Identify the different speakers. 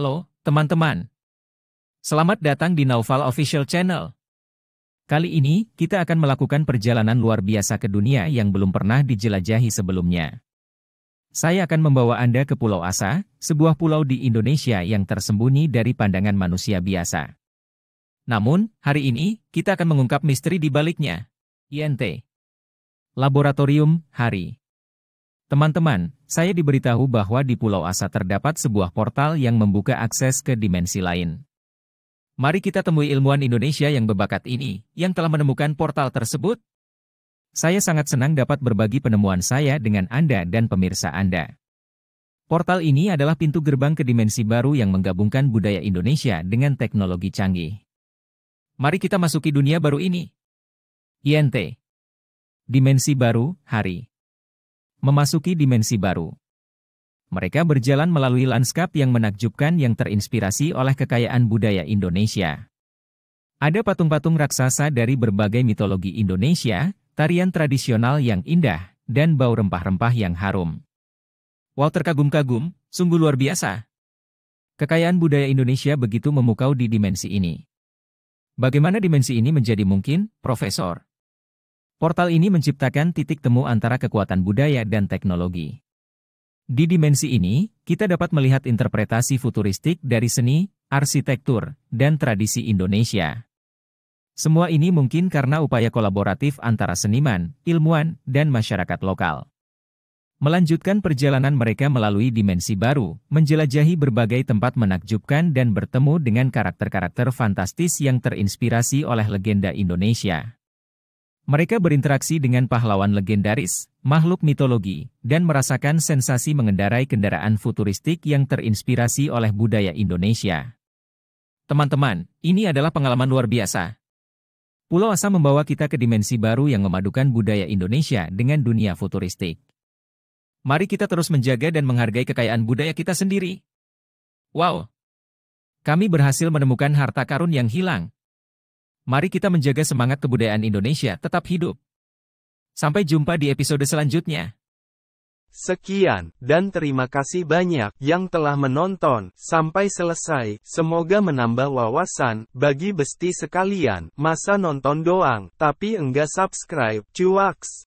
Speaker 1: Halo, teman-teman. Selamat datang di Naufal Official Channel. Kali ini, kita akan melakukan perjalanan luar biasa ke dunia yang belum pernah dijelajahi sebelumnya. Saya akan membawa Anda ke Pulau Asa, sebuah pulau di Indonesia yang tersembunyi dari pandangan manusia biasa. Namun, hari ini, kita akan mengungkap misteri di baliknya. INT Laboratorium Hari Teman-teman, saya diberitahu bahwa di Pulau Asa terdapat sebuah portal yang membuka akses ke dimensi lain. Mari kita temui ilmuwan Indonesia yang berbakat ini, yang telah menemukan portal tersebut. Saya sangat senang dapat berbagi penemuan saya dengan Anda dan pemirsa Anda. Portal ini adalah pintu gerbang ke dimensi baru yang menggabungkan budaya Indonesia dengan teknologi canggih. Mari kita masuki dunia baru ini. INT Dimensi Baru, Hari memasuki dimensi baru. Mereka berjalan melalui lanskap yang menakjubkan yang terinspirasi oleh kekayaan budaya Indonesia. Ada patung-patung raksasa dari berbagai mitologi Indonesia, tarian tradisional yang indah, dan bau rempah-rempah yang harum. Wow terkagum-kagum, sungguh luar biasa. Kekayaan budaya Indonesia begitu memukau di dimensi ini. Bagaimana dimensi ini menjadi mungkin, Profesor? Portal ini menciptakan titik temu antara kekuatan budaya dan teknologi. Di dimensi ini, kita dapat melihat interpretasi futuristik dari seni, arsitektur, dan tradisi Indonesia. Semua ini mungkin karena upaya kolaboratif antara seniman, ilmuwan, dan masyarakat lokal. Melanjutkan perjalanan mereka melalui dimensi baru, menjelajahi berbagai tempat menakjubkan dan bertemu dengan karakter-karakter fantastis yang terinspirasi oleh legenda Indonesia. Mereka berinteraksi dengan pahlawan legendaris, makhluk mitologi, dan merasakan sensasi mengendarai kendaraan futuristik yang terinspirasi oleh budaya Indonesia. Teman-teman, ini adalah pengalaman luar biasa. Pulau Asa membawa kita ke dimensi baru yang memadukan budaya Indonesia dengan dunia futuristik. Mari kita terus menjaga dan menghargai kekayaan budaya kita sendiri. Wow! Kami berhasil menemukan harta karun yang hilang, Mari kita menjaga semangat kebudayaan Indonesia tetap hidup. Sampai jumpa di episode selanjutnya. Sekian, dan terima kasih banyak yang telah menonton sampai selesai. Semoga menambah wawasan bagi besti sekalian. Masa nonton doang, tapi enggak subscribe. Cuaks!